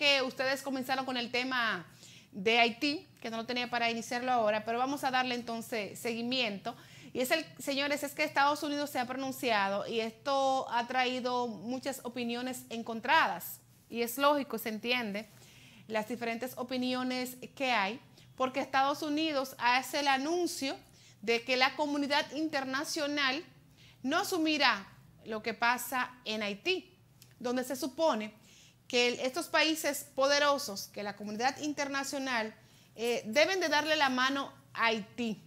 que ustedes comenzaron con el tema de Haití, que no lo tenía para iniciarlo ahora, pero vamos a darle entonces seguimiento. Y es el, señores, es que Estados Unidos se ha pronunciado y esto ha traído muchas opiniones encontradas. Y es lógico, se entiende, las diferentes opiniones que hay, porque Estados Unidos hace el anuncio de que la comunidad internacional no asumirá lo que pasa en Haití, donde se supone que estos países poderosos, que la comunidad internacional, eh, deben de darle la mano a Haití.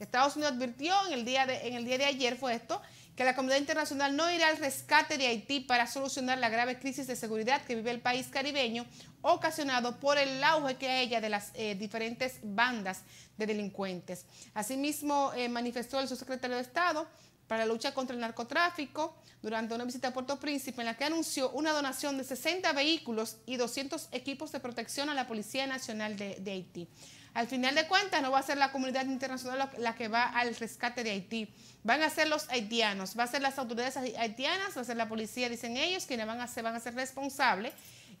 Estados Unidos advirtió en el, día de, en el día de ayer fue esto, que la comunidad internacional no irá al rescate de Haití para solucionar la grave crisis de seguridad que vive el país caribeño, ocasionado por el auge que hay de las eh, diferentes bandas de delincuentes. Asimismo, eh, manifestó el subsecretario de Estado, para la lucha contra el narcotráfico durante una visita a Puerto Príncipe en la que anunció una donación de 60 vehículos y 200 equipos de protección a la Policía Nacional de, Haití. Al final de cuentas, no va a ser la comunidad internacional la que va al rescate de Haití. Van a ser los haitianos, va a ser las autoridades haitianas, va a ser la policía, dicen ellos, quienes van a ser, van a ser responsables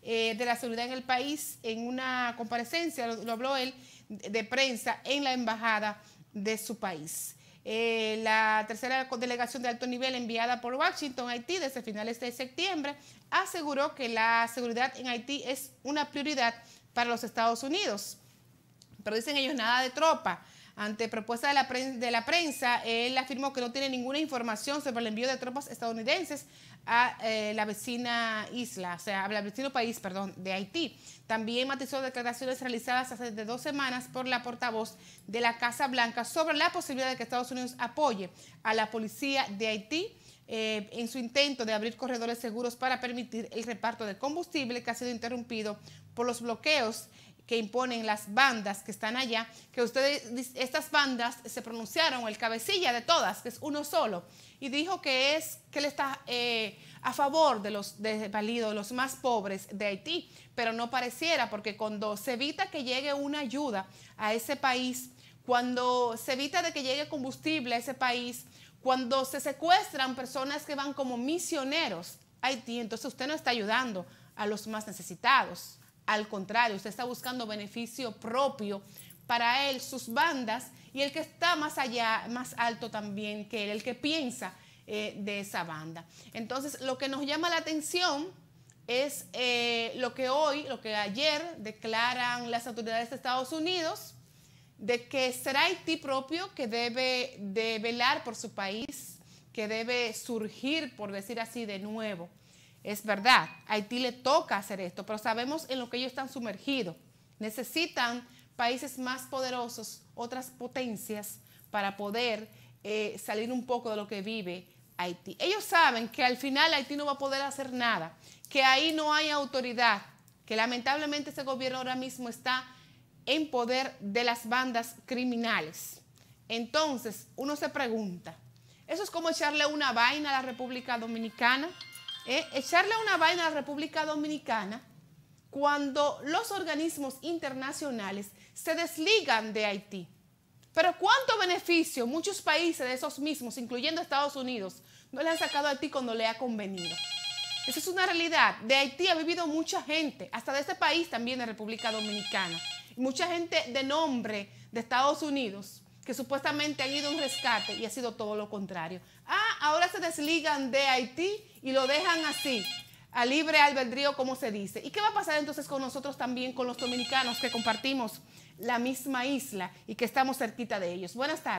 eh, de la seguridad en el país en una comparecencia, lo, habló él, de prensa en la embajada de su país. Eh, la tercera delegación de alto nivel enviada por Washington a Haití desde finales de septiembre aseguró que la seguridad en Haití es una prioridad para los Estados Unidos. Pero dicen ellos nada de tropa. Ante propuesta de la, prensa, de la prensa, él afirmó que no tiene ninguna información sobre el envío de tropas estadounidenses a eh, la vecina isla, o sea, al vecino país, perdón, de Haití. También matizó declaraciones realizadas hace de dos semanas por la portavoz de la Casa Blanca sobre la posibilidad de que Estados Unidos apoye a la policía de Haití eh, en su intento de abrir corredores seguros para permitir el reparto de combustible que ha sido interrumpido por los bloqueos que imponen las bandas que están allá, que ustedes, estas bandas se pronunciaron, el cabecilla de todas, que es uno solo, y dijo que es que él está eh, a favor de los desvalidos, los más pobres de Haití, pero no pareciera, porque cuando se evita que llegue una ayuda a ese país, cuando se evita de que llegue combustible a ese país, cuando se secuestran personas que van como misioneros a Haití, entonces usted no está ayudando a los más necesitados. Al contrario, usted está buscando beneficio propio para él, sus bandas y el que está más allá, más alto también que él, el que piensa eh, de esa banda. Entonces, lo que nos llama la atención es eh, lo que hoy, lo que ayer declaran las autoridades de Estados Unidos, de que será Haití propio que debe velar por su país, que debe surgir, por decir así, de nuevo. Es verdad, a Haití le toca hacer esto, pero sabemos en lo que ellos están sumergidos. Necesitan países más poderosos, otras potencias, para poder eh, salir un poco de lo que vive Haití. Ellos saben que al final Haití no va a poder hacer nada, que ahí no hay autoridad, que lamentablemente ese gobierno ahora mismo está en poder de las bandas criminales. Entonces, uno se pregunta, ¿eso es como echarle una vaina a la República Dominicana? Eh, echarle una vaina a la República Dominicana cuando los organismos internacionales se desligan de Haití. Pero cuánto beneficio muchos países de esos mismos, incluyendo Estados Unidos, no le han sacado a Haití cuando le ha convenido. Esa es una realidad. De Haití ha vivido mucha gente, hasta de este país también, de República Dominicana. Mucha gente de nombre de Estados Unidos, que supuestamente ha ido a un rescate y ha sido todo lo contrario. Ah, ahora se desligan de Haití y lo dejan así, a libre albedrío, como se dice. ¿Y qué va a pasar entonces con nosotros también, con los dominicanos que compartimos la misma isla y que estamos cerquita de ellos? Buenas tardes.